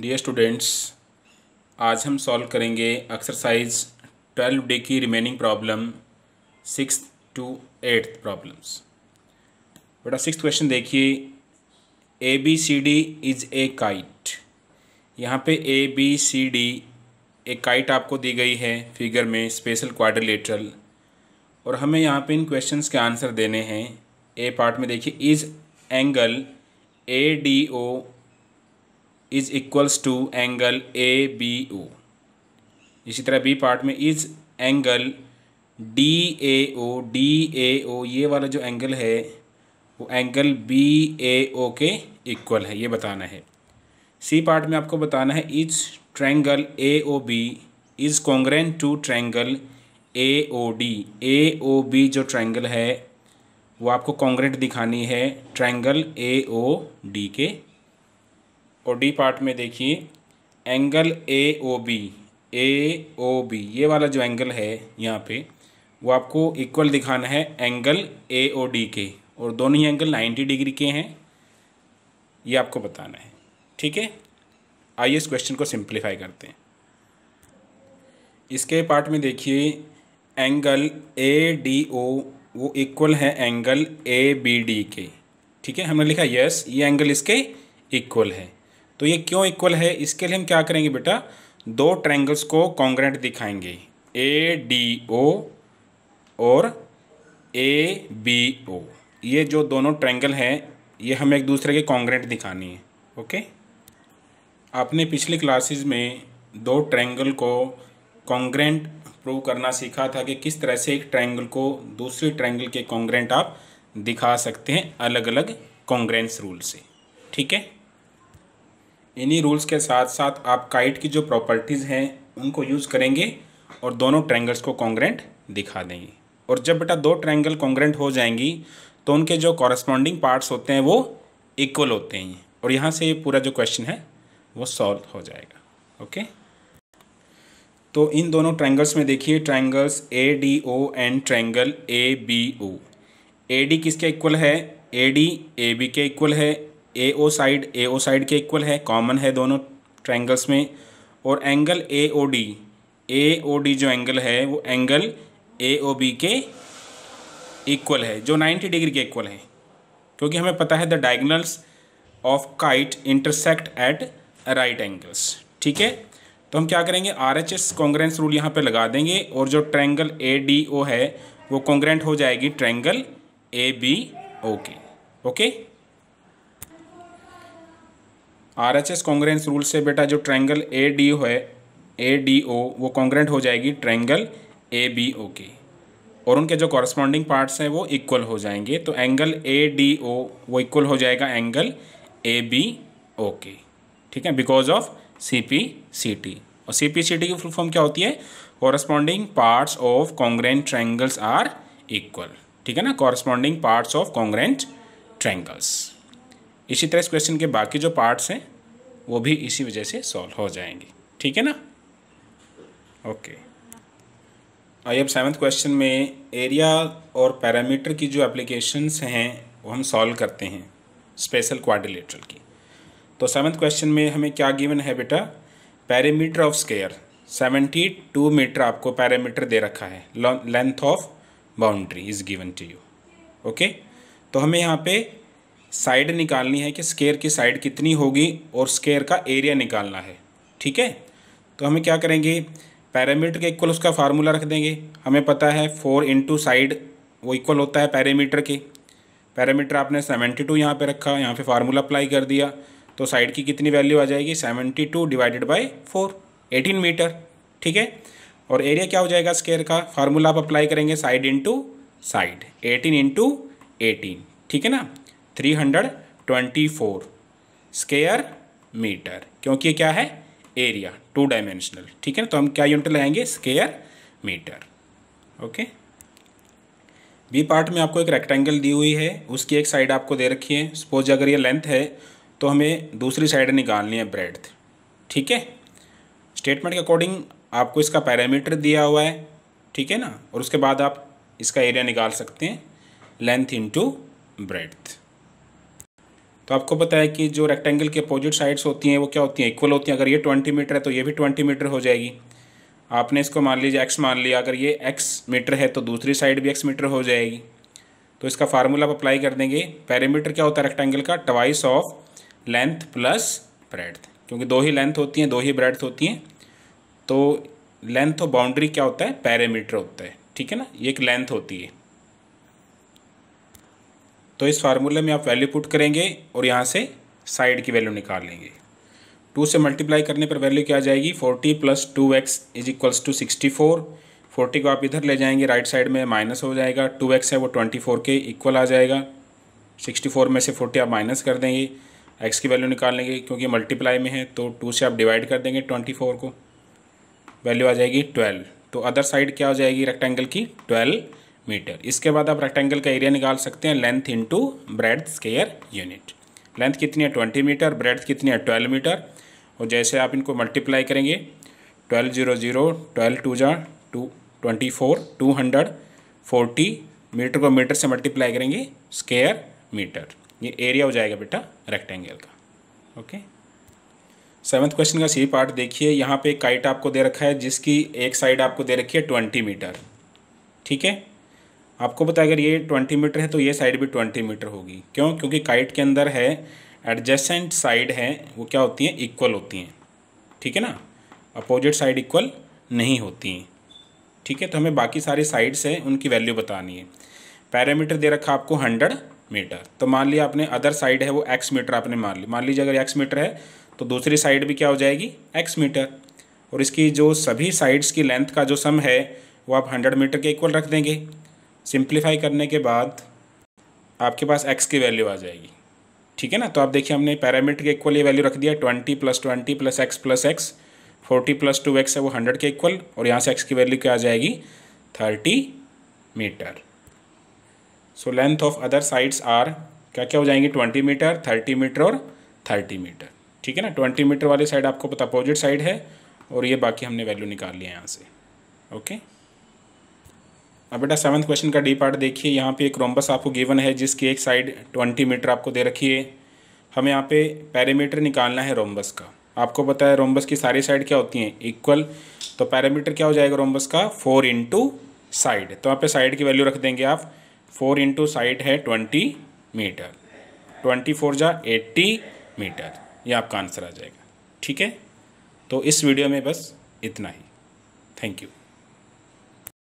Dear students आज हम solve करेंगे एक्सरसाइज ट्वेल्व डे की remaining problem six to eighth problems बेटा सिक्स क्वेश्चन देखिए A B C D is a kite यहाँ पे ए बी सी डी एक काइट आपको दी गई है फिगर में स्पेशल क्वाड्रिलेटरल और हमें यहाँ पे इन क्वेश्चंस के आंसर देने हैं ए पार्ट में देखिए is angle A D O is equals to angle A B O इसी तरह बी पार्ट में is angle D A O D A O ये वाला जो एंगल है वो एंगल बी ए ओ के इक्वल है ये बताना है सी पार्ट में आपको बताना है is triangle A O B is congruent to triangle A O D A O B जो ट्रैंगल है वो आपको कॉन्ग्रेट दिखानी है ट्रैंगल ए ओ डी के और डी पार्ट में देखिए angle A O B A O B ये वाला जो एंगल है यहाँ पे वो आपको इक्वल दिखाना है एंगल ए ओ डी के और दोनों ही एंगल 90 डिग्री के हैं ये आपको बताना है ठीक है आइए इस क्वेश्चन को सिंप्लीफाई करते हैं इसके पार्ट में देखिए एंगल ए डी ओ वो इक्वल है एंगल ए बी डी के ठीक है हमने लिखा यस ये एंगल इसके इक्वल है तो ये क्यों इक्वल है इसके लिए हम क्या करेंगे बेटा दो ट्रैंगल्स को कॉन्ग्रेंट दिखाएंगे ए डी ओ और ए बी ओ ये जो दोनों ट्रैंगल हैं ये हमें एक दूसरे के कॉन्ग्रेंट दिखानी है ओके आपने पिछली क्लासेस में दो ट्रैंगल को कॉन्ग्रेंट प्रूव करना सीखा था कि किस तरह से एक ट्रैंगल को दूसरे ट्रैंगल के कॉन्ग्रेंट आप दिखा सकते हैं अलग अलग कॉन्ग्रेंस रूल से ठीक है इन्हीं रूल्स के साथ साथ आप काइट की जो प्रॉपर्टीज़ हैं उनको यूज़ करेंगे और दोनों ट्रैंगल्स को कॉन्ग्रेंट दिखा देंगे और जब बेटा दो ट्रैंगल कॉन्ग्रेंट हो जाएंगी तो उनके जो कॉरस्पॉन्डिंग पार्ट्स होते हैं वो इक्वल होते हैं और यहाँ से ये पूरा जो क्वेश्चन है वो सॉल्व हो जाएगा ओके तो इन दोनों ट्रैंगल्स में देखिए triangles A D O and triangle A B O A D किसके इक्वल है ए डी ए बी के इक्वल है A O side A O side के इक्वल है कॉमन है दोनों ट्रैंगल्स में और angle A O D A O D जो एंगल है वो एंगल ए ओ बी के इक्वल है जो 90 डिग्री के इक्वल है क्योंकि हमें पता है the diagonals of kite intersect at right angles ठीक है तो हम क्या करेंगे R H S congruence rule यहाँ पे लगा देंगे और जो ट्रैंगल ए डी ओ है वो कॉन्ग्रेंट हो जाएगी ट्रैंगल ए बी ओ के okay R H S congruence rule से बेटा जो ट्रायंगल ए डी है ए डी ओ वो कॉन्ग्रेंट हो जाएगी ट्रायंगल ए बी ओ की और उनके जो कॉरस्पॉन्डिंग पार्ट्स हैं वो इक्वल हो जाएंगे तो एंगल ए डी ओ वो इक्वल हो जाएगा angle A B O okay ठीक है because of C P C T और सी पी सी टी की फुल फॉर्म क्या होती है corresponding parts of congruent triangles are equal ठीक है ना corresponding parts of congruent triangles इसी तरह इस क्वेश्चन के बाकी जो पार्ट्स हैं वो भी इसी वजह से सॉल्व हो जाएंगे ठीक है ना ओके आइए अब सेवन्थ क्वेश्चन में एरिया और पैरामीटर की जो एप्लीकेशंस हैं वो हम सॉल्व करते हैं स्पेशल क्वाड्रिलेटरल की तो सेवन्थ क्वेश्चन में हमें क्या गिवन है बेटा perimeter of square seventy two metre आपको पैरामीटर दे रखा है length of boundary is given to you okay तो हमें यहाँ पे साइड निकालनी है कि स्केयर की साइड कितनी होगी और स्केयर का एरिया निकालना है ठीक है तो हमें क्या करेंगे पैरामीटर के इक्वल उसका फार्मूला रख देंगे हमें पता है फोर इंटू साइड वो इक्वल होता है पैरामीटर के पैरामीटर आपने सेवेंटी टू यहाँ पर रखा यहाँ पे फार्मूला अप्लाई कर दिया तो साइड की कितनी वैल्यू आ जाएगी seventy two divided by four eighteen metre ठीक है और एरिया क्या हो जाएगा स्केयर का फार्मूला आप अप्लाई करेंगे side into side eighteen into eighteen ठीक है ना three hundred twenty four square metre क्योंकि क्या है एरिया टू डायमेंशनल ठीक है तो हम क्या यूनिट लगाएंगे square metre okay B part में आपको एक रेक्टेंगल दी हुई है उसकी एक साइड आपको दे रखी है सपोज अगर ये लेंथ है तो हमें दूसरी साइड निकालनी है ब्रेड्थ ठीक है स्टेटमेंट के अकॉर्डिंग आपको इसका पैरामीटर दिया हुआ है ठीक है ना और उसके बाद आप इसका एरिया निकाल सकते हैं लेंथ इंटू ब्रेड्थ तो आपको पता है कि जो रेक्टेंगल की अपोजिट साइड्स होती हैं वो क्या होती हैं इक्वल होती हैं अगर ये ट्वेंटी मीटर है तो ये भी ट्वेंटी मीटर हो जाएगी आपने इसको मान लीजिए एक्स मान लिया अगर ये एक्स मीटर है तो दूसरी साइड भी एक्स मीटर हो जाएगी तो इसका फार्मूला आप अप्लाई कर देंगे पैरामीटर क्या होता है रेक्टेंगल का twice of length plus breadth क्योंकि दो ही लेंथ होती हैं दो ही ब्रेड होती हैं तो लेंथ और बाउंड्री क्या होता है पैरामीटर होता है ठीक है ना ये एक लेंथ होती है तो इस फार्मूले में आप वैल्यू पुट करेंगे और यहाँ से साइड की वैल्यू निकाल लेंगे टू से मल्टीप्लाई करने पर वैल्यू क्या आ जाएगी forty plus two x is equals to sixty four forty को आप इधर ले जाएंगे राइट साइड में माइनस हो जाएगा टू एक्स है वो ट्वेंटी फोर के इक्वल आ जाएगा सिक्सटी फोर में से फोर्टी आप माइनस कर देंगे एक्स की वैल्यू निकाल लेंगे क्योंकि मल्टीप्लाई में है तो टू से आप डिवाइड कर देंगे ट्वेंटी फोर को वैल्यू आ जाएगी ट्वेल्व तो अदर साइड क्या हो जाएगी रेक्टेंगल की ट्वेल्व मीटर इसके बाद आप रेक्टेंगल का एरिया निकाल सकते हैं length into breadth square unit length कितनी है ट्वेंटी मीटर ब्रेड कितनी है ट्वेल्व मीटर और जैसे आप इनको मल्टीप्लाई करेंगे twelve zero zero twelve two जा two twenty four two hundred forty metre को मीटर से मल्टीप्लाई करेंगे स्केयर मीटर ये एरिया हो जाएगा बेटा रेक्टेंगल का ओके सेवन्थ क्वेश्चन का सी पार्ट देखिए यहाँ पे काइट आपको दे रखा है जिसकी एक साइड आपको दे रखी है ट्वेंटी मीटर ठीक है आपको पता अगर ये ट्वेंटी मीटर है तो ये साइड भी ट्वेंटी मीटर होगी क्यों क्योंकि काइट के अंदर है एडजेसेंट साइड है वो क्या होती हैं इक्वल होती हैं ठीक है ना अपोजिट साइड इक्वल नहीं होती हैं ठीक है तो हमें बाकी सारी साइड्स हैं उनकी वैल्यू बतानी है पैरामीटर दे रखा आपको हंड्रेड मीटर तो मान लिया आपने अदर साइड है वो एक्स मीटर आपने मान ली मान लीजिए अगर एक्स मीटर है तो दूसरी साइड भी क्या हो जाएगी एक्स मीटर और इसकी जो सभी साइड्स की लेंथ का जो सम है वो आप हंड्रेड मीटर के इक्वल रख देंगे सिंप्लीफाई करने के बाद आपके पास एक्स की वैल्यू आ जाएगी ठीक है ना तो आप देखिए हमने पैरामीटर के इक्वल ये वैल्यू रख दिया twenty plus twenty plus x plus x forty plus two x है वो हंड्रेड के इक्वल और यहाँ से एक्स की वैल्यू क्या आ जाएगी thirty metre so length of other sides are क्या क्या हो जाएंगी ट्वेंटी मीटर थर्टी मीटर और थर्टी मीटर ठीक है ना ट्वेंटी मीटर वाली साइड आपको पता अपोजिट साइड है और ये बाकी हमने वैल्यू निकाल लिया यहाँ से ओके okay? अब हाँ बेटा सेवन्थ क्वेश्चन का डी पार्ट देखिए यहाँ पे एक रोम्बस आपको गिवन है जिसकी एक साइड ट्वेंटी मीटर आपको दे रखी है हमें यहाँ पे पैरामीटर निकालना है रोम्बस का आपको पता है रोम्बस की सारी साइड क्या होती हैं इक्वल तो पैरामीटर क्या हो जाएगा रोम्बस का फोर इंटू साइड तो यहाँ पे साइड की वैल्यू रख देंगे आप फोर इंटू साइड है ट्वेंटी मीटर ट्वेंटी फोर जा एट्टी मीटर ये आपका आंसर आ जाएगा ठीक है तो इस वीडियो में बस इतना ही थैंक यू